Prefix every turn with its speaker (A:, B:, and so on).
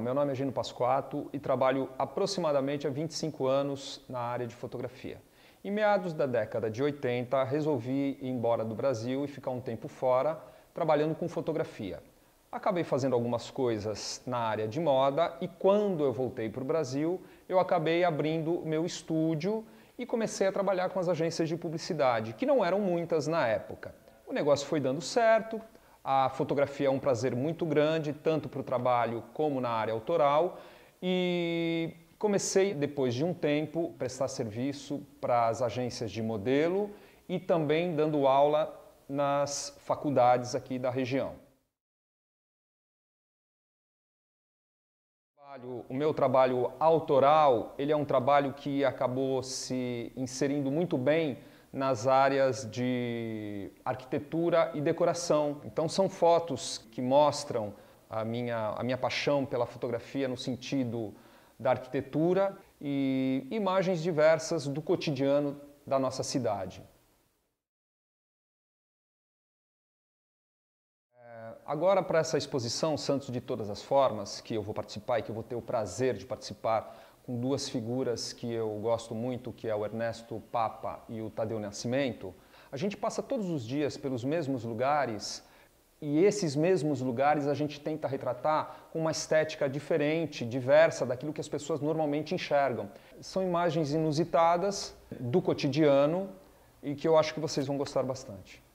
A: Meu nome é Gino Pasquato e trabalho aproximadamente há 25 anos na área de fotografia. Em meados da década de 80, resolvi ir embora do Brasil e ficar um tempo fora, trabalhando com fotografia. Acabei fazendo algumas coisas na área de moda e quando eu voltei para o Brasil, eu acabei abrindo meu estúdio e comecei a trabalhar com as agências de publicidade, que não eram muitas na época. O negócio foi dando certo, a fotografia é um prazer muito grande, tanto para o trabalho como na área autoral, e comecei, depois de um tempo, a prestar serviço para as agências de modelo e também dando aula nas faculdades aqui da região. O meu trabalho autoral, ele é um trabalho que acabou se inserindo muito bem nas áreas de arquitetura e decoração. Então são fotos que mostram a minha, a minha paixão pela fotografia no sentido da arquitetura e imagens diversas do cotidiano da nossa cidade. É, agora, para essa exposição Santos de Todas as Formas, que eu vou participar e que eu vou ter o prazer de participar com duas figuras que eu gosto muito, que é o Ernesto Papa e o Tadeu Nascimento, a gente passa todos os dias pelos mesmos lugares e esses mesmos lugares a gente tenta retratar com uma estética diferente, diversa daquilo que as pessoas normalmente enxergam. São imagens inusitadas do cotidiano e que eu acho que vocês vão gostar bastante.